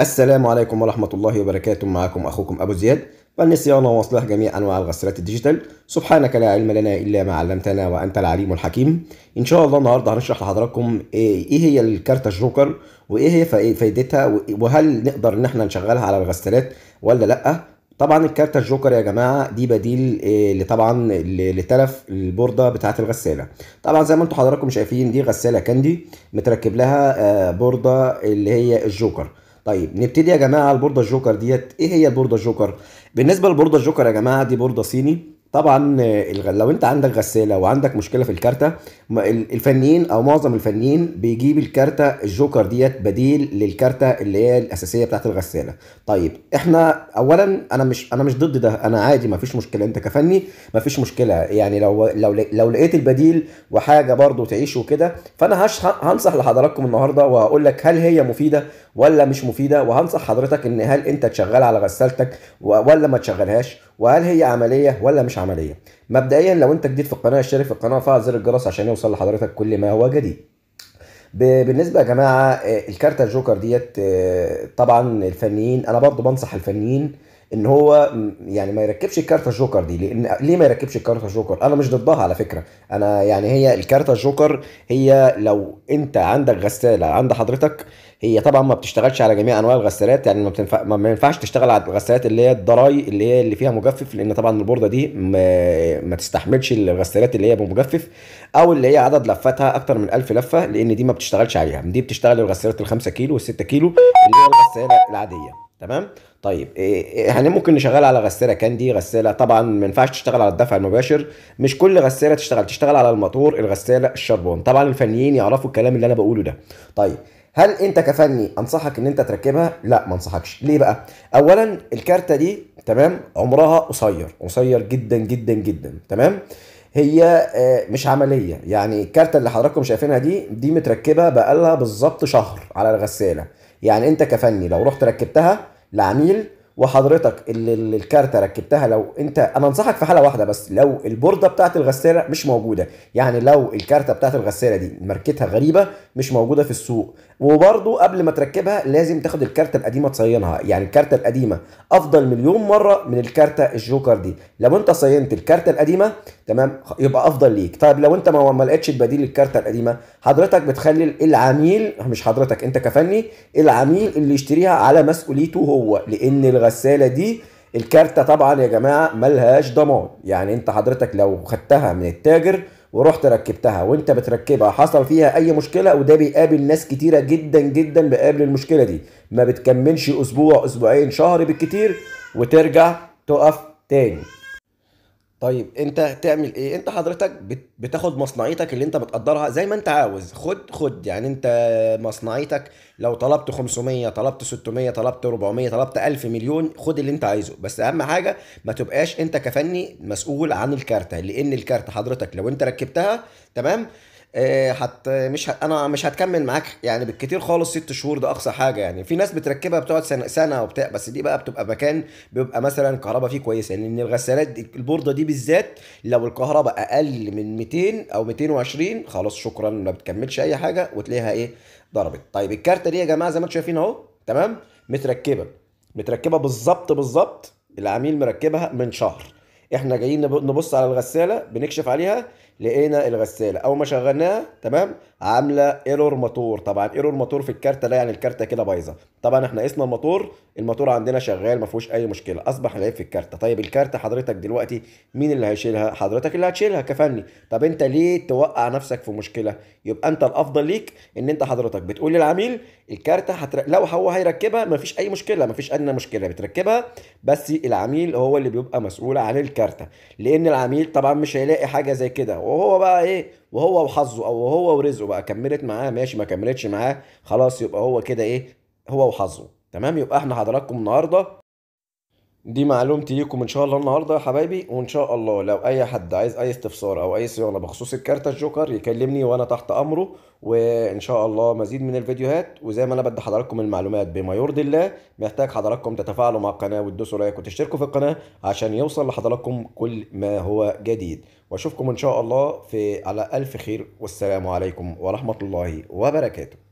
السلام عليكم ورحمة الله وبركاته معكم أخوكم أبو زياد فالنسيان صيانة وإصلاح جميع أنواع الغسالات الديجيتال سبحانك لا علم لنا إلا ما علمتنا وأنت العليم الحكيم إن شاء الله النهاردة هنشرح لحضراتكم إيه, إيه هي الكارتة جوكر وإيه هي فايدتها وهل نقدر إن إحنا نشغلها على الغسالات ولا لأ طبعا الكارتة الجوكر يا جماعه دي بديل إيه، لطبعا لتلف البورده بتاعه الغساله طبعا زي ما انتم حضراتكم شايفين دي غساله كاندي متركب لها آه، بورده اللي هي الجوكر طيب نبتدي يا جماعه البورده الجوكر ديت ايه هي البورده الجوكر بالنسبه للبورده الجوكر يا جماعه دي بورده صيني طبعا آه، لو انت عندك غساله وعندك مشكله في الكارته الفنيين او معظم الفنيين بيجيب الكارته الجوكر ديت بديل للكارته اللي هي الاساسيه بتاعت الغساله طيب احنا اولا انا مش انا مش ضد ده انا عادي ما فيش مشكله انت كفني ما فيش مشكله يعني لو لو لو لقيت البديل وحاجه برضو تعيش وكده فانا هنصح لحضراتكم النهارده وهقول لك هل هي مفيده ولا مش مفيده وهنصح حضرتك ان هل انت تشغل على غسالتك ولا ما تشغلهاش وهل هي عمليه ولا مش عمليه مبدئيا لو انت جديد في القناه اشترك في القناه وفعل زر الجرس عشان يوصل لحضرتك كل ما هو جديد بالنسبه يا جماعه آه، الكارتة الجوكر ديت آه، طبعا الفنيين انا برضو بنصح الفنيين ان هو يعني ما يركبش الكارتة الجوكر دي لان ليه ما يركبش الكارتة الجوكر انا مش ضدها على فكره انا يعني هي الكارتة الجوكر هي لو انت عندك غساله عند حضرتك هي طبعا ما بتشتغلش على جميع انواع الغسالات يعني ما, بتنفع ما ينفعش تشتغل على الغسالات اللي هي الدراي اللي هي اللي فيها مجفف لان طبعا البورده دي ما, ما تستحملش الغسالات اللي هي بمجفف او اللي هي عدد لفاتها اكتر من 1000 لفه لان دي ما بتشتغلش عليها دي بتشتغل الغسالات ال 5 كيلو وال 6 كيلو اللي هي الغساله العاديه تمام طيب يعني ممكن نشغل على غساله كاندي غساله طبعا ما ينفعش تشتغل على الدفع المباشر مش كل غساله تشتغل تشتغل على الموتور الغساله الشربون طبعا الفنيين يعرفوا الكلام اللي انا بقوله ده طيب هل انت كفني انصحك ان انت تركبها لا ما انصحكش ليه بقى اولا الكارته دي تمام عمرها قصير قصير جدا جدا جدا تمام هي آه، مش عمليه يعني الكارته اللي حضراتكم شايفينها دي دي متركبه بقالها بالظبط شهر على الغساله يعني انت كفني لو رحت ركبتها لعميل وحضرتك اللي الكارته ركبتها لو انت انا انصحك في حاله واحده بس لو البورده بتاعت الغساله مش موجوده يعني لو الكارته بتاعت الغساله دي ماركتها غريبه مش موجوده في السوق وبرده قبل ما تركبها لازم تاخد الكارته القديمه تصينها يعني الكارته القديمه افضل مليون مره من الكارته الجوكر دي لو انت صينت الكارته القديمه تمام يبقى افضل ليك طيب لو انت ما لقيتش البديل الكارته القديمه حضرتك بتخلي العميل مش حضرتك انت كفني العميل اللي يشتريها على مسؤوليته هو لان الغساله دي الكارتة طبعا يا جماعة ملهاش ضمان يعني انت حضرتك لو خدتها من التاجر ورحت ركبتها وانت بتركبها حصل فيها اي مشكلة وده بيقابل ناس كتيرة جدا جدا بقابل المشكلة دي ما بتكملش اسبوع اسبوعين شهر بالكتير وترجع تقف تاني طيب انت تعمل ايه انت حضرتك بتاخد مصنعيتك اللي انت بتقدرها زي ما انت عاوز خد خد يعني انت مصنعيتك لو طلبت 500 طلبت 600 طلبت 400 طلبت 1000 مليون خد اللي انت عايزه بس اهم حاجه ما تبقاش انت كفني مسؤول عن الكارته لان الكارته حضرتك لو انت ركبتها تمام هت آه، مش هت انا مش هتكمل معاك يعني بالكتير خالص ست شهور ده اقصى حاجه يعني في ناس بتركبها بتقعد سنه, سنة وبتاع بس دي بقى بتبقى مكان بيبقى مثلا كهرباء فيه كويسه لان يعني الغسالات البورده دي بالذات لو الكهرباء اقل من 200 او 220 خلاص شكرا ما بتكملش اي حاجه وتلاقيها ايه ضربت طيب الكارته دي يا جماعه زي ما انتم شايفين اهو تمام متركبه متركبه بالظبط بالظبط العميل مركبها من شهر احنا جايين نبص على الغساله بنكشف عليها لقينا الغساله اول ما شغلناها تمام عامله ايرور موتور طبعا ايرور موتور في الكارته لا يعني الكارته كده بايظه طبعا احنا قسنا الموتور الموتور عندنا شغال ما فيهوش اي مشكله اصبح العيب في الكارته طيب الكارته حضرتك دلوقتي مين اللي هيشيلها حضرتك اللي هتشيلها كفني طب انت ليه توقع نفسك في مشكله يبقى انت الافضل ليك ان انت حضرتك بتقول للعميل الكارته هتر... لو هو هيركبها ما فيش اي مشكله ما فيش ادنى مشكله بتركبها بس العميل هو اللي بيبقى مسؤول عن الكارته لان العميل طبعا مش هيلاقي حاجه زي كده وهو بقى ايه وهو وحظه او هو ورزقه بقى كملت معاه ماشي ما كملتش معاه خلاص يبقى هو كده ايه هو وحظه تمام يبقى احنا حضراتكم النهارده دي معلومتي ليكم ان شاء الله النهارده يا حبايبي وان شاء الله لو اي حد عايز اي استفسار او اي صيانه بخصوص الكارت الجوكر يكلمني وانا تحت امره وان شاء الله مزيد من الفيديوهات وزي ما انا بدي حضراتكم المعلومات بما يرضي الله محتاج حضراتكم تتفاعلوا مع القناه وتدوسوا لايك وتشتركوا في القناه عشان يوصل لحضراتكم كل ما هو جديد واشوفكم ان شاء الله في على الف خير والسلام عليكم ورحمه الله وبركاته